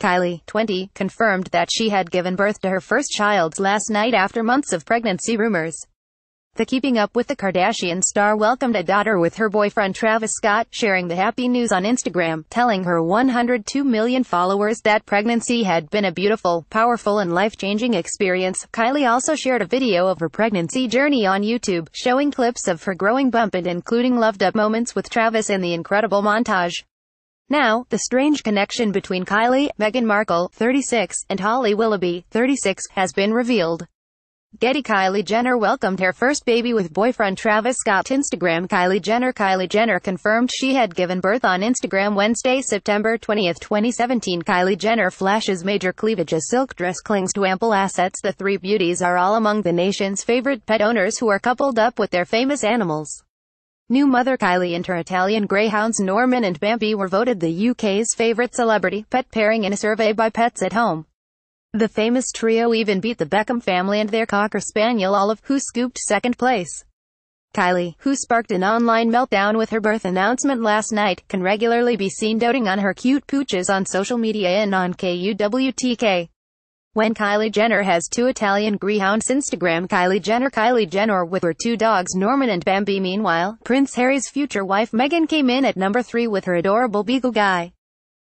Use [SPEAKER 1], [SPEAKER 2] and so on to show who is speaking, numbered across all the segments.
[SPEAKER 1] Kylie, 20, confirmed that she had given birth to her first child last night after months of pregnancy rumors. The Keeping Up with the Kardashian star welcomed a daughter with her boyfriend Travis Scott, sharing the happy news on Instagram, telling her 102 million followers that pregnancy had been a beautiful, powerful and life-changing experience. Kylie also shared a video of her pregnancy journey on YouTube, showing clips of her growing bump and including loved-up moments with Travis in the incredible montage. Now, the strange connection between Kylie, Meghan Markle, 36, and Holly Willoughby, 36, has been revealed. Getty Kylie Jenner welcomed her first baby with boyfriend Travis Scott. Instagram Kylie Jenner Kylie Jenner confirmed she had given birth on Instagram Wednesday, September 20, 2017. Kylie Jenner flashes major cleavage as silk dress clings to ample assets. The three beauties are all among the nation's favorite pet owners who are coupled up with their famous animals. New mother Kylie and her Italian greyhounds Norman and Bambi were voted the UK's favourite celebrity pet pairing in a survey by Pets at Home. The famous trio even beat the Beckham family and their Cocker Spaniel Olive, who scooped second place. Kylie, who sparked an online meltdown with her birth announcement last night, can regularly be seen doting on her cute pooches on social media and on KUWTK. When Kylie Jenner has two Italian greyhounds Instagram Kylie Jenner Kylie Jenner with her two dogs Norman and Bambi Meanwhile, Prince Harry's future wife Meghan came in at number 3 with her adorable beagle guy.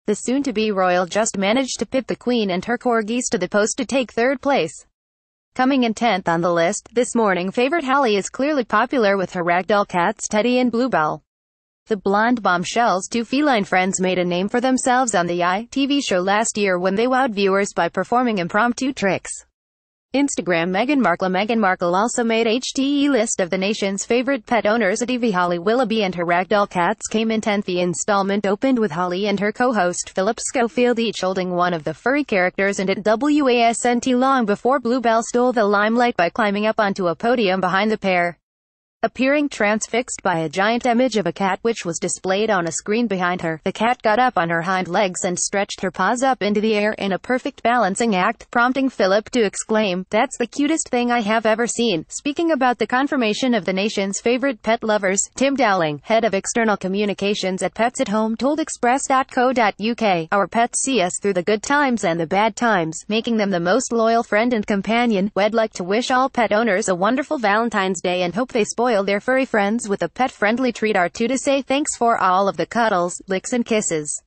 [SPEAKER 1] The soon-to-be royal just managed to pit the Queen and her corgis to the post to take third place. Coming in 10th on the list, this morning favorite Hallie is clearly popular with her ragdoll cats Teddy and Bluebell. The blonde bombshells' two feline friends made a name for themselves on the ITV show last year when they wowed viewers by performing impromptu tricks. Instagram Meghan Markle Meghan Markle also made HTE list of the nation's favorite pet owners at Evie Holly Willoughby and her ragdoll cats came in 10th. The installment opened with Holly and her co-host Philip Schofield each holding one of the furry characters and at WASNT long before Bluebell stole the limelight by climbing up onto a podium behind the pair appearing transfixed by a giant image of a cat which was displayed on a screen behind her. The cat got up on her hind legs and stretched her paws up into the air in a perfect balancing act, prompting Philip to exclaim, That's the cutest thing I have ever seen. Speaking about the confirmation of the nation's favorite pet lovers, Tim Dowling, head of external communications at Pets at Home, told Express.co.uk, Our pets see us through the good times and the bad times, making them the most loyal friend and companion. We'd like to wish all pet owners a wonderful Valentine's Day and hope they spoil spoil their furry friends with a pet-friendly treat are two to say thanks for all of the cuddles, licks and kisses.